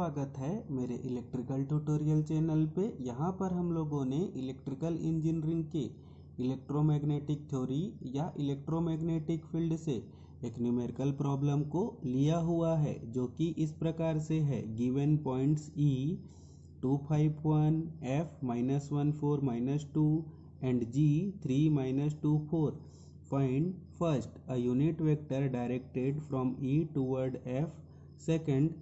स्वागत है मेरे इलेक्ट्रिकल ट्यूटोरियल चैनल पे यहाँ पर हम लोगों ने इलेक्ट्रिकल इंजीनियरिंग के इलेक्ट्रोमैग्नेटिक थ्योरी या इलेक्ट्रोमैग्नेटिक फील्ड से एक न्यूमेरिकल प्रॉब्लम को लिया हुआ है जो कि इस प्रकार से है given points E two five one F minus one four minus two and G three minus two four find first a unit vector directed from E toward F second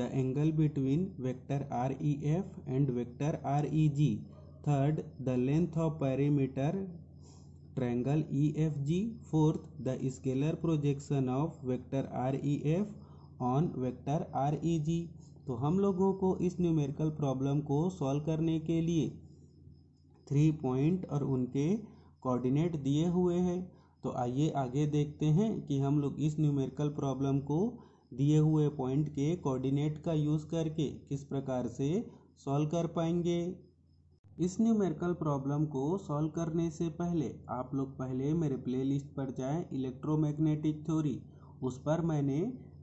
the angle between vector ref and vector reg third the length of perimeter triangle efg fourth the scalar projection of vector ref on vector reg तो हम लोगों को इस numerical problem को solve करने के लिए three point और उनके कोऑर्डिनेट दिए हुए हैं तो आइए आगे देखते हैं कि हम लोग इस न्यूमेरिकल प्रॉब्लम को दिए हुए पॉइंट के कोऑर्डिनेट का यूज़ करके किस प्रकार से सॉल्व कर पाएंगे इस न्यूमेरिकल प्रॉब्लम को सॉल्व करने से पहले आप लोग पहले मेरे प्लेलिस्ट पर जाएं इलेक्ट्रोमैग्नेटिक थ्योरी उस पर मैंने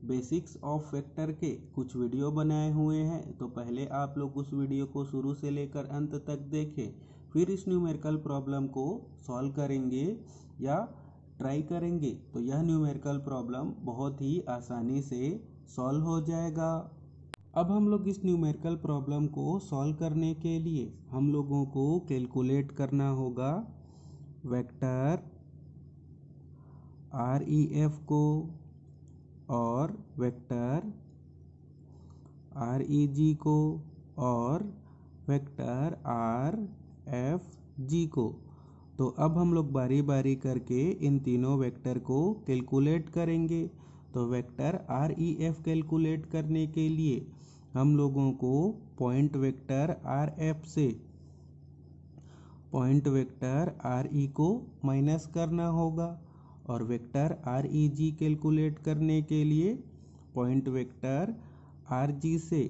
बेसिक्स ऑफ वेक्टर के कुछ वीडियो बनाए हुए हैं तो पहले आप लोग उस वीडियो को शुरू से लेकर अंत तक देखें फिर इस न्यूमेरिकल प्रॉब्लम को सॉल्व करेंगे या ट्राई करेंगे तो यह न्यूमेरिकल प्रॉब्लम बहुत ही आसानी से सॉल्व हो जाएगा अब हम लोग इस न्यूमेरिकल प्रॉब्लम को सॉल्व करने के लिए हम लोगों को कैलकुलेट करना होगा वेक्टर आर ई एफ को और वेक्टर आर ई जी को और वेक्टर आर एफ जी को तो अब हम लोग बारी बारी करके इन तीनों वेक्टर को कैलकुलेट करेंगे तो vector R E F calculate करने के लिए हम लोगों को पॉइंट वेक्टर आर एफ से point vector R E e को माइनस करना होगा और vector R E G calculate करने के लिए पॉइंट वेक्टर आर जी से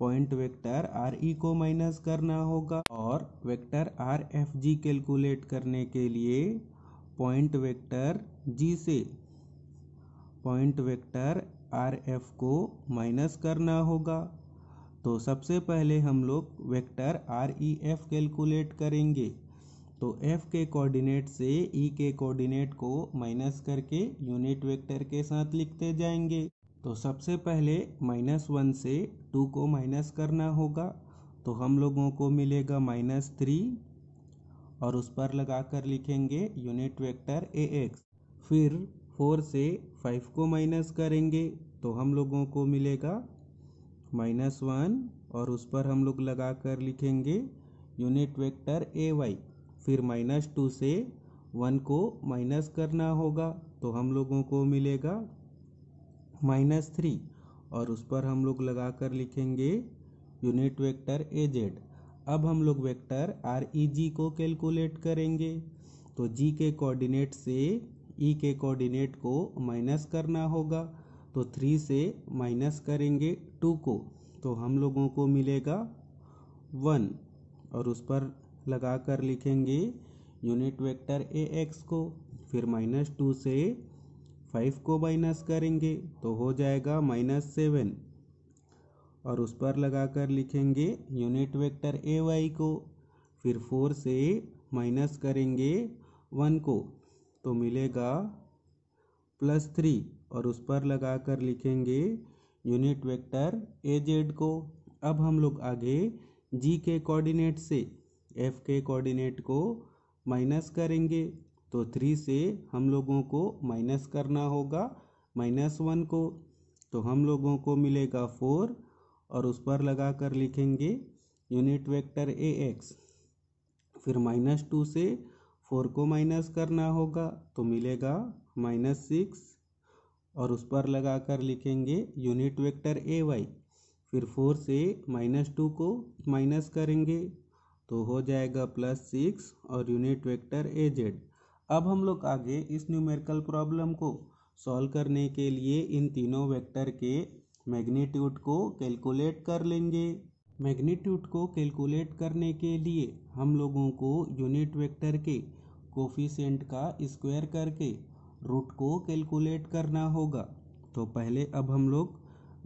पॉइंट वेक्टर आर ई को माइनस करना होगा और vector R F G calculate करने के लिए पॉइंट वेक्टर जी से पॉइंट वेक्टर आर एफ को माइनस करना होगा तो सबसे पहले हम लोग vector R E F calculate करेंगे तो f के कोऑर्डिनेट से e के कोऑर्डिनेट को माइनस करके यूनिट वेक्टर के साथ लिखते जाएंगे तो सबसे पहले माइनस वन से टू को माइनस करना होगा तो हम लोगों को मिलेगा माइनस थ्री और उस पर लगा कर लिखेंगे यूनिट वेक्टर ए एक्स फिर फोर से फाइव को माइनस करेंगे तो हम लोगों को मिलेगा माइनस वन और उस पर हम लोग लगा कर लिखेंगे यूनिट वेक्टर ए वाई फिर माइनस टू से वन को माइनस करना होगा तो हम लोगों को मिलेगा माइनस थ्री और उस पर हम लोग लगा कर लिखेंगे यूनिट वेक्टर ए जेड अब हम लोग वेक्टर आर ई जी को कैलकुलेट करेंगे तो जी के कोऑर्डिनेट से ई e के कोऑर्डिनेट को माइनस करना होगा तो थ्री से माइनस करेंगे टू को तो हम लोगों को मिलेगा वन और उस पर लगा कर लिखेंगे यूनिट वेक्टर ए एक्स को फिर माइनस टू से फाइव को माइनस करेंगे तो हो जाएगा माइनस सेवन और उस पर लगाकर लिखेंगे यूनिट वेक्टर ए वाई को फिर फोर से माइनस करेंगे वन को तो मिलेगा प्लस थ्री और उस पर लगाकर लिखेंगे यूनिट वेक्टर ए जेड को अब हम लोग आगे जी के कोऑर्डिनेट से एफ के कोऑर्डिनेट को माइनस करेंगे तो थ्री से हम लोगों को माइनस करना होगा माइनस वन को तो हम लोगों को मिलेगा फोर और उस पर लगा कर लिखेंगे यूनिट वेक्टर ए एक्स फिर माइनस टू से फोर को माइनस करना होगा तो मिलेगा माइनस सिक्स और उस पर लगा कर लिखेंगे यूनिट वेक्टर ए वाई फिर फोर से माइनस टू को माइनस करेंगे तो हो जाएगा प्लस सिक्स और यूनिट वेक्टर ए जेड अब हम लोग आगे इस न्यूमेरिकल प्रॉब्लम को सॉल्व करने के लिए इन तीनों वेक्टर के मैग्नीट्यूड को कैलकुलेट कर लेंगे मैग्नीट्यूड को कैलकुलेट करने के लिए हम लोगों को यूनिट वेक्टर के कोफिशेंट का स्क्वायर करके रूट को कैलकुलेट करना होगा तो पहले अब हम लोग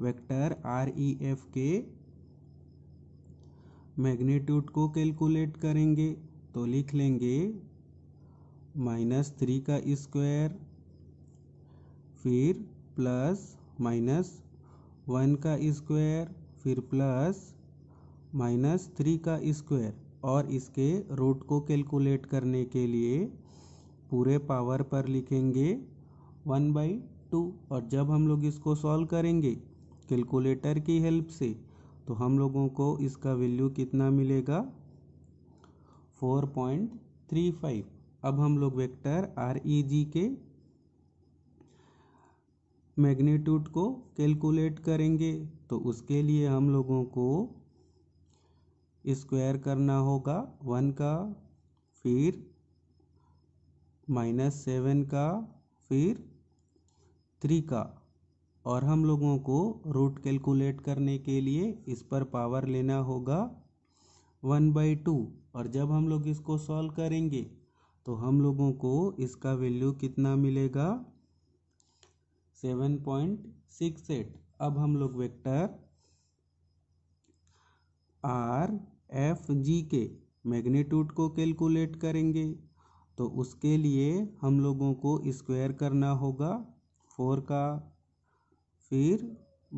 वेक्टर आर ई एफ के मैग्नीट्यूड को कैलकुलेट करेंगे तो लिख लेंगे माइनस थ्री का स्क्वायर फिर प्लस माइनस वन का स्क्वायर फिर प्लस माइनस थ्री का स्क्वायर और इसके रूट को कैलकुलेट करने के लिए पूरे पावर पर लिखेंगे वन बाई टू और जब हम लोग इसको सॉल्व करेंगे कैलकुलेटर की हेल्प से तो हम लोगों को इसका वैल्यू कितना मिलेगा फोर पॉइंट थ्री फाइव अब हम लोग वेक्टर आर ई जी के मैग्नीट्यूड को कैलकुलेट करेंगे तो उसके लिए हम लोगों को स्क्वायर करना होगा वन का फिर माइनस सेवन का फिर थ्री का और हम लोगों को रूट कैलकुलेट करने के लिए इस पर पावर लेना होगा वन बाई टू और जब हम लोग इसको सॉल्व करेंगे तो हम लोगों को इसका वैल्यू कितना मिलेगा सेवन पॉइंट सिक्स एट अब हम लोग वेक्टर आर एफ जी के मैग्नीट्यूड को कैलकुलेट करेंगे तो उसके लिए हम लोगों को स्क्वायर करना होगा फोर का फिर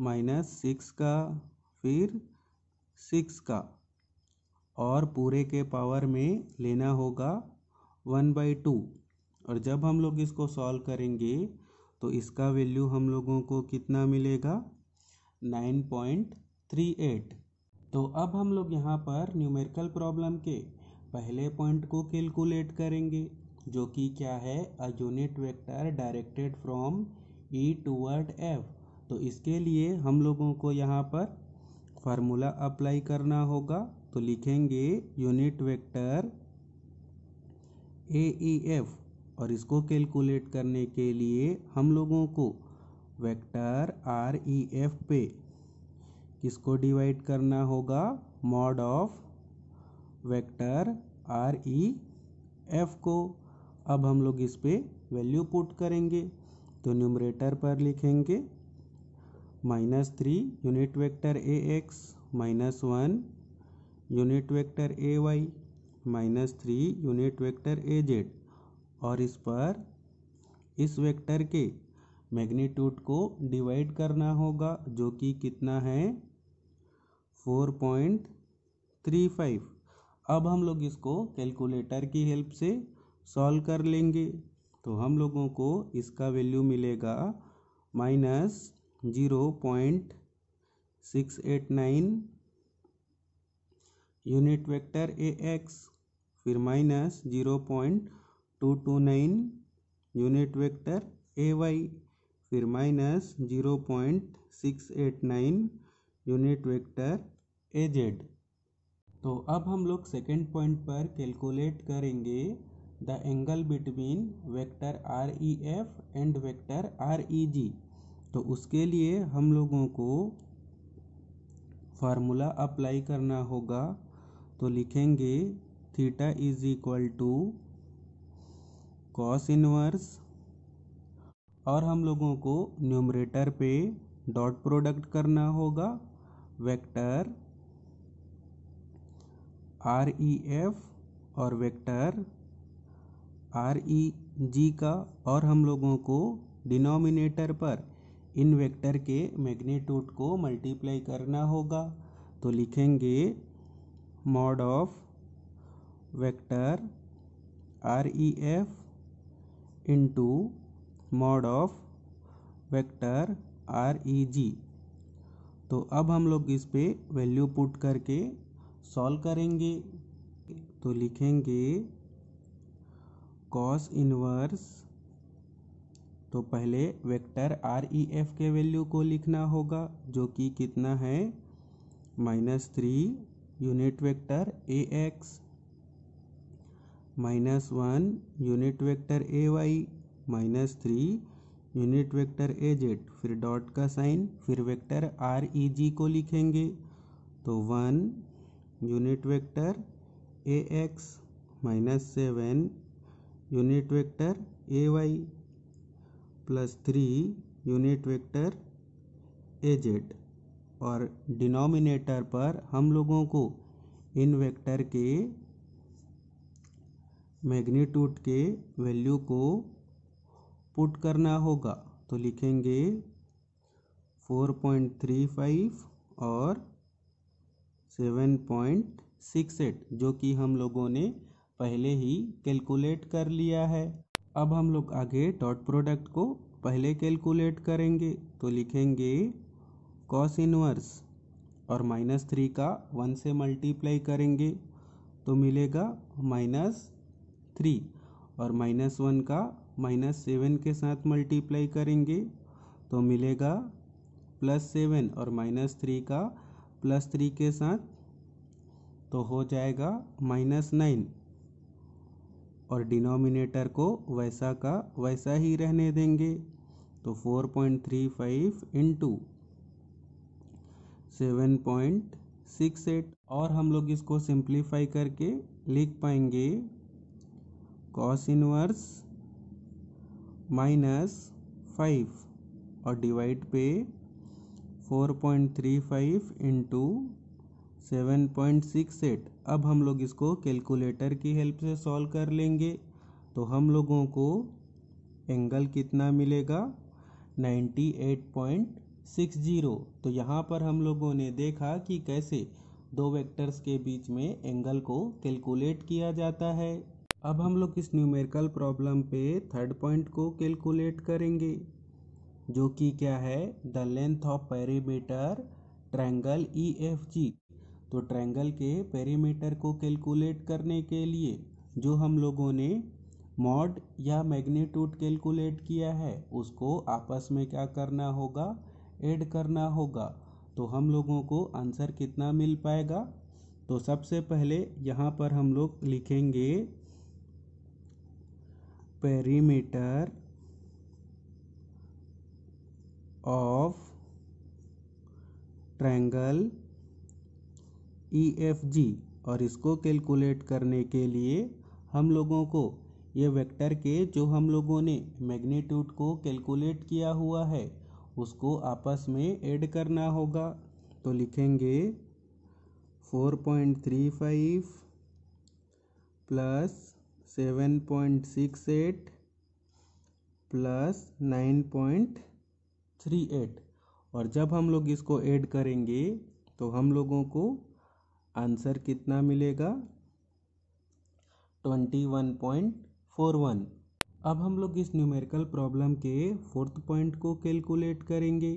माइनस सिक्स का फिर सिक्स का और पूरे के पावर में लेना होगा वन बाई टू और जब हम लोग इसको सॉल्व करेंगे तो इसका वैल्यू हम लोगों को कितना मिलेगा नाइन पॉइंट थ्री एट तो अब हम लोग यहाँ पर न्यूमेरिकल प्रॉब्लम के पहले पॉइंट को कैलकुलेट करेंगे जो कि क्या है a unit vector directed from E toward F तो इसके लिए हम लोगों को यहाँ पर फार्मूला अप्लाई करना होगा तो लिखेंगे unit vector A E F और इसको कैलकुलेट करने के लिए हम लोगों को वेक्टर आर ई एफ पे किसको डिवाइड करना होगा mod of vector R E F को अब हम लोग इस पर वैल्यू पुट करेंगे तो न्यूमरेटर पर लिखेंगे minus three unit vector A X minus one unit vector A Y minus three unit vector A Z और इस पर इस वेक्टर के मैग्नीट्यूड को डिवाइड करना होगा जो कि कितना है फोर पॉइंट थ्री फाइव अब हम लोग इसको कैलकुलेटर की हेल्प से सॉल्व कर लेंगे तो हम लोगों को इसका वैल्यू मिलेगा minus zero point six eight nine unit vector A X फिर minus zero point two two nine unit vector A Y फिर minus zero point six eight nine unit vector A Z तो अब हम लोग second point पर calculate करेंगे the angle between vector R E F and vector R E G तो उसके लिए हम लोगों को फार्मूला अप्लाई करना होगा तो लिखेंगे theta is equal to cos inverse और हम लोगों को न्यूमरेटर पे डॉट प्रोडक्ट करना होगा वेक्टर आर ई एफ और वेक्टर आर ई जी का और हम लोगों को डिनोमिनेटर पर इन वेक्टर के मैग्नीट्यूड को मल्टीप्लाई करना होगा तो लिखेंगे mod of vector R E F into mod of vector R E G तो अब हम लोग इस पे वैल्यू पुट करके सॉल्व करेंगे तो लिखेंगे कॉस इनवर्स तो पहले वेक्टर आर ई एफ के वैल्यू को लिखना होगा जो कि कितना है minus three unit vector A X minus one unit vector A Y minus three unit vector A Z फिर डॉट का साइन फिर वेक्टर आर ई जी को लिखेंगे तो one unit vector A X minus seven unit vector A Y plus three unit vector A Z और denominator पर हम लोगों को इन वेक्टर के मैग्नीट्यूड के वैल्यू को पुट करना होगा तो लिखेंगे 4.35 और 7.68 जो कि हम लोगों ने पहले ही कैलकुलेट कर लिया है अब हम लोग आगे डॉट प्रोडक्ट को पहले कैलकुलेट करेंगे तो लिखेंगे कॉस इनवर्स और माइनस थ्री का वन से मल्टीप्लाई करेंगे तो मिलेगा माइनस थ्री और माइनस वन का माइनस सेवन के साथ मल्टीप्लाई करेंगे तो मिलेगा प्लस सेवन और माइनस थ्री का प्लस थ्री के साथ तो हो जाएगा माइनस नाइन और डिनोमिनेटर को वैसा का वैसा ही रहने देंगे तो four point three five into seven point six eight और हम लोग इसको सिंप्लीफाई करके लिख पाएंगे कॉस इनवर्स माइनस फाइव और डिवाइड पे four point three five into seven point six eight अब हम लोग इसको कैलकुलेटर की हेल्प से सॉल्व कर लेंगे तो हम लोगों को एंगल कितना मिलेगा ninety eight point six zero तो यहाँ पर हम लोगों ने देखा कि कैसे दो वेक्टर्स के बीच में एंगल को कैलकुलेट किया जाता है अब हम लोग इस न्यूमेरिकल प्रॉब्लम पे थर्ड पॉइंट को कैलकुलेट करेंगे जो कि क्या है the length of perimeter triangle E F G तो ट्रैंगल के पेरीमीटर को कैलकुलेट करने के लिए जो हम लोगों ने मॉड या मैग्नीट्यूड कैलकुलेट किया है उसको आपस में क्या करना होगा ऐड करना होगा तो हम लोगों को आंसर कितना मिल पाएगा तो सबसे पहले यहाँ पर हम लोग लिखेंगे perimeter of triangle EFG और इसको कैलकुलेट करने के लिए हम लोगों को ये वेक्टर के जो हम लोगों ने मैग्नीट्यूड को कैलकुलेट किया हुआ है उसको आपस में ऐड करना होगा तो लिखेंगे 4.35 plus seven point six eight plus nine point three eight और जब हम लोग इसको ऐड करेंगे तो हम लोगों को आंसर कितना मिलेगा twenty one point four one अब हम लोग इस न्यूमेरिकल प्रॉब्लम के फोर्थ पॉइंट को कैलकुलेट करेंगे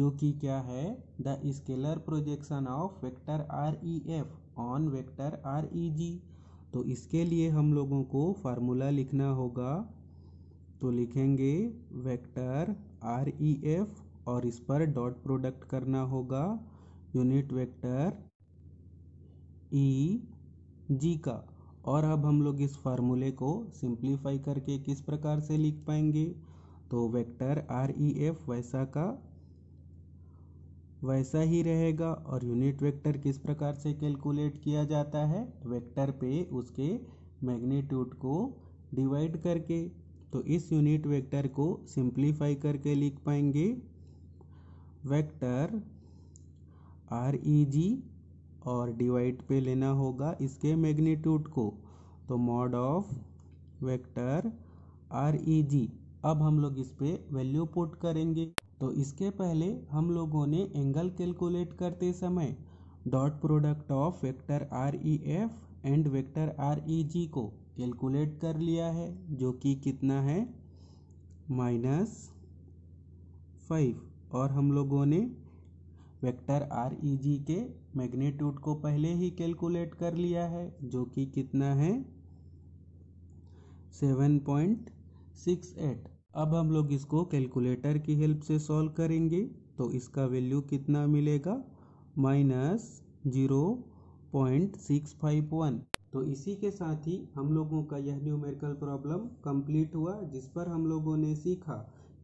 जो कि क्या है the scalar projection of vector R E F on vector R E G तो इसके लिए हम लोगों को फार्मूला लिखना होगा तो लिखेंगे वेक्टर आर ई एफ और इस पर डॉट प्रोडक्ट करना होगा यूनिट वेक्टर ई जी का और अब हम लोग इस फार्मूले को सिंप्लीफाई करके किस प्रकार से लिख पाएंगे तो वेक्टर आर ई एफ वैसा का वैसा ही रहेगा और यूनिट वेक्टर किस प्रकार से कैलकुलेट किया जाता है वेक्टर पे उसके मैग्नीट्यूड को डिवाइड करके तो इस यूनिट वेक्टर को सिंप्लीफाई करके लिख पाएंगे वेक्टर आर ई जी और डिवाइड पे लेना होगा इसके मैग्नीट्यूड को तो mod of vector R E G अब हम लोग इस पर वैल्यू पुट करेंगे तो इसके पहले हम लोगों ने एंगल कैलकुलेट करते समय dot product of vector R E F and vector R E G को कैलकुलेट कर लिया है जो कि कितना है माइनस फाइव और हम लोगों ने वेक्टर आर ई जी के मैग्नीट्यूड को पहले ही कैलकुलेट कर लिया है जो कि कितना है सेवन पॉइंट सिक्स एट अब हम लोग इसको कैलकुलेटर की हेल्प से सॉल्व करेंगे तो इसका वैल्यू कितना मिलेगा minus zero point six five one तो इसी के साथ ही हम लोगों का यह न्यूमेरिकल प्रॉब्लम कंप्लीट हुआ जिस पर हम लोगों ने सीखा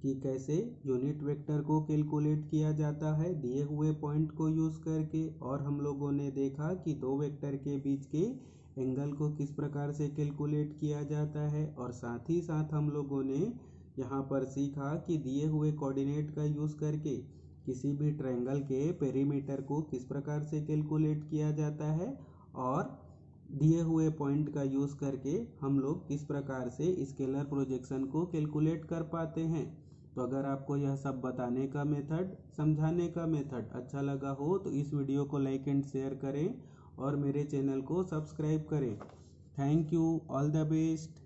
कि कैसे यूनिट वेक्टर को कैलकुलेट किया जाता है दिए हुए पॉइंट को यूज़ करके और हम लोगों ने देखा कि दो वेक्टर के बीच के एंगल को किस प्रकार से कैलकुलेट किया जाता है और साथ ही साथ हम लोगों ने यहाँ पर सीखा कि दिए हुए कोऑर्डिनेट का यूज़ करके किसी भी ट्रायंगल के पेरीमीटर को किस प्रकार से कैलकुलेट किया जाता है और दिए हुए पॉइंट का यूज़ करके हम लोग किस प्रकार से स्केलर प्रोजेक्शन को कैलकुलेट कर पाते हैं तो अगर आपको यह सब बताने का मेथड समझाने का मेथड अच्छा लगा हो तो इस वीडियो को लाइक एंड शेयर करें और मेरे चैनल को सब्सक्राइब करें thank you all the best